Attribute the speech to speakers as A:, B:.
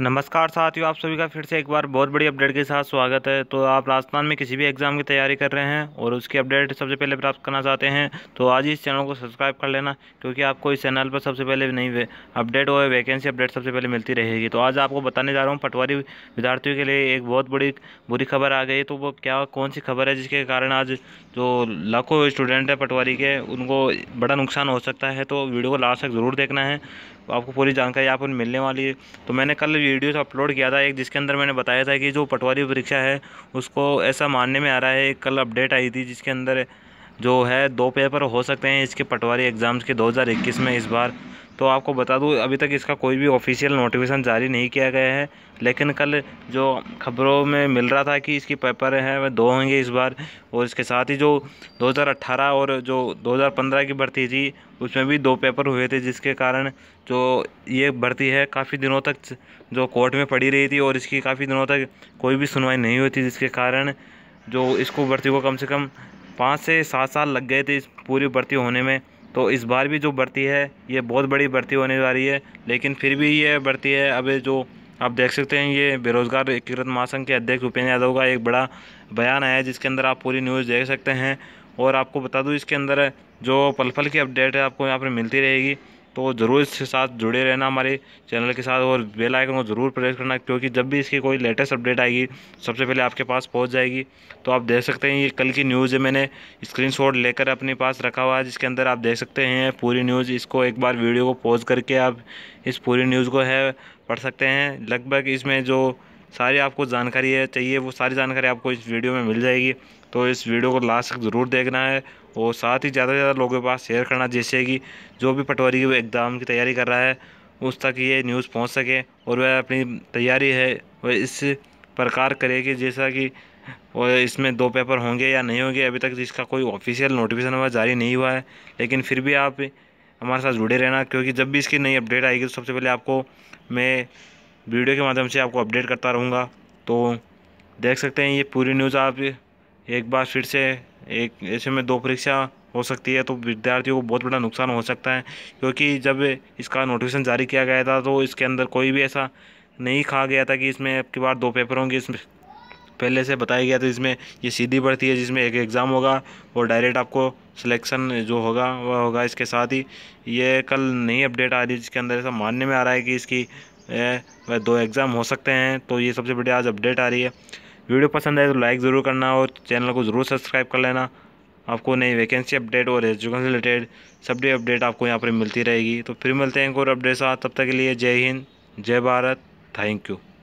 A: नमस्कार साथियों आप सभी का फिर से एक बार बहुत बड़ी अपडेट के साथ स्वागत है तो आप राजस्थान में किसी भी एग्ज़ाम की तैयारी कर रहे हैं और उसकी अपडेट सबसे पहले प्राप्त करना चाहते हैं तो आज ही इस चैनल को सब्सक्राइब कर लेना क्योंकि आपको इस चैनल पर सबसे पहले नई अपडेट और वैकेंसी अपडेट सबसे पहले मिलती रहेगी तो आज आपको बताने जा रहा हूँ पटवारी विद्यार्थियों के लिए एक बहुत बड़ी बुरी खबर आ गई तो वो क्या कौन सी खबर है जिसके कारण आज जो लाखों स्टूडेंट हैं पटवारी के उनको बड़ा नुकसान हो सकता है तो वीडियो को लास्ट तक ज़रूर देखना है आपको पूरी जानकारी यहाँ पर मिलने वाली है तो मैंने कल वीडियो अपलोड किया था एक जिसके अंदर मैंने बताया था कि जो पटवारी परीक्षा है उसको ऐसा मानने में आ रहा है कल अपडेट आई थी जिसके अंदर जो है दो पेपर हो सकते हैं इसके पटवारी एग्ज़ाम्स के 2021 में इस बार तो आपको बता दूँ अभी तक इसका कोई भी ऑफिशियल नोटिफिकेशन जारी नहीं किया गया है लेकिन कल जो खबरों में मिल रहा था कि इसकी पेपर हैं वह दो होंगे इस बार और इसके साथ ही जो 2018 और जो 2015 की भर्ती थी उसमें भी दो पेपर हुए थे जिसके कारण जो ये भर्ती है काफ़ी दिनों तक जो कोर्ट में पड़ी रही थी और इसकी काफ़ी दिनों तक कोई भी सुनवाई नहीं हुई थी जिसके कारण जो इसको भर्ती को कम से कम पाँच से सात साल लग गए थे इस पूरी भर्ती होने में तो इस बार भी जो बढ़ती है ये बहुत बड़ी बढ़ती होने जा रही है लेकिन फिर भी ये बढ़ती है अब जो आप देख सकते हैं ये बेरोज़गार एकीकृत महासंघ के अध्यक्ष भूपेंद्र यादव का एक बड़ा बयान आया है जिसके अंदर आप पूरी न्यूज़ देख सकते हैं और आपको बता दूँ इसके अंदर जो पल पल की अपडेट है आपको यहाँ पर मिलती रहेगी तो ज़रूर इसके साथ जुड़े रहना हमारे चैनल के साथ और बेल आइकन को ज़रूर प्रेस करना क्योंकि जब भी इसकी कोई लेटेस्ट अपडेट आएगी सबसे पहले आपके पास पहुंच जाएगी तो आप देख सकते हैं ये कल की न्यूज़ है मैंने स्क्रीनशॉट लेकर अपने पास रखा हुआ है जिसके अंदर आप देख सकते हैं पूरी न्यूज़ इसको एक बार वीडियो को पॉज करके आप इस पूरी न्यूज़ को है पढ़ सकते हैं लगभग इसमें जो सारी आपको जानकारी है चाहिए वो सारी जानकारी आपको इस वीडियो में मिल जाएगी तो इस वीडियो को लास्ट तक ज़रूर देखना है और साथ ही ज़्यादा से ज़्यादा लोगों के पास शेयर करना जिससे कि जो भी पटवारी की एग्ज़ाम की तैयारी कर रहा है उस तक ये न्यूज़ पहुँच सके और वह अपनी तैयारी है वह इस प्रकार करे कि जैसा कि और इसमें दो पेपर होंगे या नहीं होंगे अभी तक इसका कोई ऑफिशियल नोटिफिकेशन हमारा जारी नहीं हुआ है लेकिन फिर भी आप हमारे साथ जुड़े रहना क्योंकि जब भी इसकी नई अपडेट आएगी तो सबसे पहले आपको मैं वीडियो के माध्यम से आपको अपडेट करता रहूँगा तो देख सकते हैं ये पूरी न्यूज़ आप एक बार फिर से एक ऐसे में दो परीक्षा हो सकती है तो विद्यार्थियों को बहुत बड़ा नुकसान हो सकता है क्योंकि जब इसका नोटिफिकेशन जारी किया गया था तो इसके अंदर कोई भी ऐसा नहीं कहा गया था कि इसमें अब की बार दो पेपर होंगे इसमें पहले से बताया गया था इसमें ये सीधी भर्ती है जिसमें एक एग्ज़ाम होगा और डायरेक्ट आपको सिलेक्शन जो होगा वह होगा इसके साथ ही ये कल नई अपडेट आ रही है जिसके अंदर ऐसा मानने में आ रहा है कि इसकी वह दो एग्ज़ाम हो सकते हैं तो ये सबसे बड़ी आज अपडेट आ रही है वीडियो पसंद आए तो लाइक ज़रूर करना और चैनल को ज़रूर सब्सक्राइब कर लेना आपको नई वैकेंसी अपडेट और एजुकेशन से रिलेटेड सभी अपडेट आपको यहाँ पर मिलती रहेगी तो फिर मिलते हैं एक और अपडेट साथ तब तक के लिए जय हिंद जय भारत थैंक यू